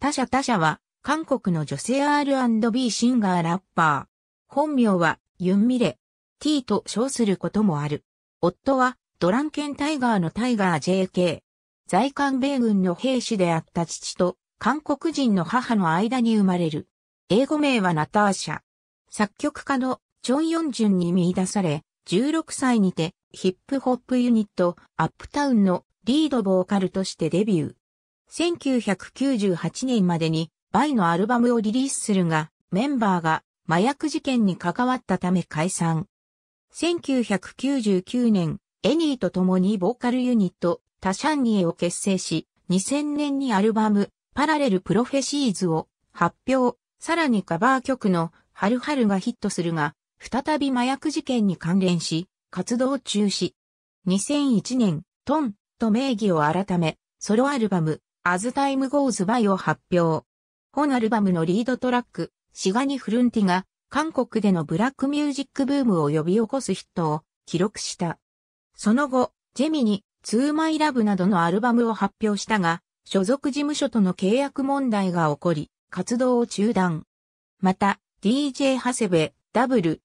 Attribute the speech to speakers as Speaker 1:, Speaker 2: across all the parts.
Speaker 1: 他者他者は、韓国の女性 R&B シンガーラッパー。本名
Speaker 2: は、ユンミレ、T と称することもある。夫は、ドランケンタイガーのタイガー JK。在韓米軍の兵士であった父と、韓国人の母の間に生まれる。英語名はナターシャ。作曲家のチョン・ヨンジュンに見出され、16歳にてヒップホップユニットアップタウンのリードボーカルとしてデビュー。1998年までにバイのアルバムをリリースするが、メンバーが麻薬事件に関わったため解散。1999年、エニーと共にボーカルユニット、タシャンニエを結成し、2000年にアルバム、パラレルプロフェシーズを発表、さらにカバー曲の、ハルハルがヒットするが、再び麻薬事件に関連し、活動中止。2001年、トンと名義を改め、ソロアルバム、As Time Goes By を発表。本アルバムのリードトラック、シガニ・フルンティが、韓国でのブラックミュージックブームを呼び起こすヒットを記録した。その後、ジェミニ、ツーマイラブなどのアルバムを発表したが、所属事務所との契約問題が起こり、活動を中断。また、DJ 長谷部、ダブル、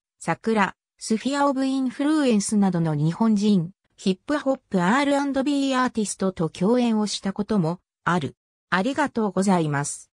Speaker 2: ラ、スフィア・オブ・インフルエンスなどの日本人、ヒップホップ
Speaker 1: R&B アーティストと共演をしたこともある。ありがとうございます。